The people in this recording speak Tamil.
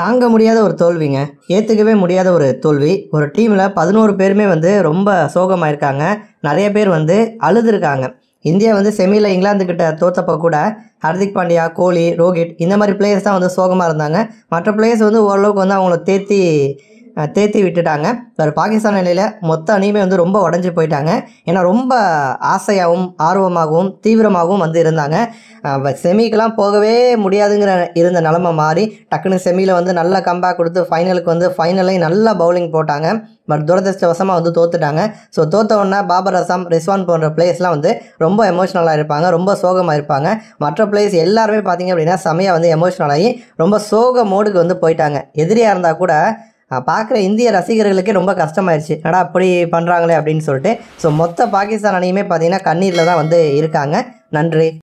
தாங்க முடியாத ஒரு தோல்விங்க ஏற்றுக்கவே முடியாத ஒரு தோல்வி ஒரு டீமில் பதினோரு பேருமே வந்து ரொம்ப சோகமாக இருக்காங்க நிறைய பேர் வந்து அழுதுருக்காங்க இந்தியா வந்து செமியில் இங்கிலாந்துக்கிட்ட தோற்றப்போ கூட ஹர்திக் பாண்டியா கோலி ரோஹித் இந்த மாதிரி பிளேயர்ஸ் தான் வந்து சோகமாக இருந்தாங்க மற்ற பிளேயர்ஸ் வந்து ஓரளவுக்கு வந்து அவங்கள தேத்தி தேத்தி விட்டுட்டாங்க பட் பாகிஸ்தான் நிலையில் மொத்த அணியுமே வந்து ரொம்ப உடஞ்சி போயிட்டாங்க ஏன்னா ரொம்ப ஆசையாகவும் ஆர்வமாகவும் தீவிரமாகவும் வந்து இருந்தாங்க செமிக்கெலாம் போகவே முடியாதுங்கிற இருந்த நிலமை மாறி டக்குன்னு செமியில் வந்து நல்ல கம்பேக் கொடுத்து ஃபைனலுக்கு வந்து ஃபைனலையும் நல்லா பவுலிங் போட்டாங்க பட் துரதிருஷ்டவசமாக வந்து தோத்துட்டாங்க ஸோ உடனே பாபர் அசாம் ரிஸ்வான் போன்ற பிளேஸ்லாம் வந்து ரொம்ப எமோஷ்னலாக இருப்பாங்க ரொம்ப சோகமாக இருப்பாங்க மற்ற பிளேஸ் எல்லாருமே பார்த்திங்க அப்படின்னா செமையாக வந்து எமோஷ்னலாகி ரொம்ப சோக மோடுக்கு வந்து போயிட்டாங்க எதிரியாக இருந்தால் கூட பார்க்குற இந்திய ரசிகர்களுக்கே ரொம்ப கஷ்டமாயிருச்சு ஆனால் அப்படி பண்ணுறாங்களே அப்படின்னு சொல்லிட்டு ஸோ மொத்த பாகிஸ்தான் அணியுமே பார்த்திங்கன்னா கண்ணீரில் தான் வந்து இருக்காங்க நன்றி